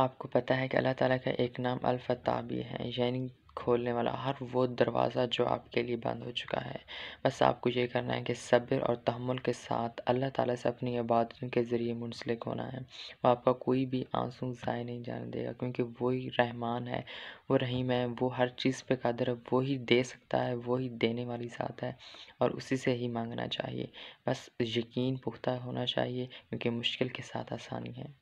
आपको पता है कि अल्लाह ताला का एक नाम अलफ़ता भी है यानी खोलने वाला हर वो दरवाज़ा जो आपके लिए बंद हो चुका है बस आपको ये करना है कि सब्र और तहमुल के साथ अल्लाह ताला से अपनी इबादतों के ज़रिए मुंसलिक होना है वो आपका कोई भी आंसू ज़ाय नहीं जाने देगा क्योंकि वही रहमान है वो रहीम है वो हर चीज़ पे कदर है वो ही दे सकता है वही देने वाली ज़ात है और उसी से ही मांगना चाहिए बस यकीन पुख्ता होना चाहिए क्योंकि मुश्किल के साथ आसानी है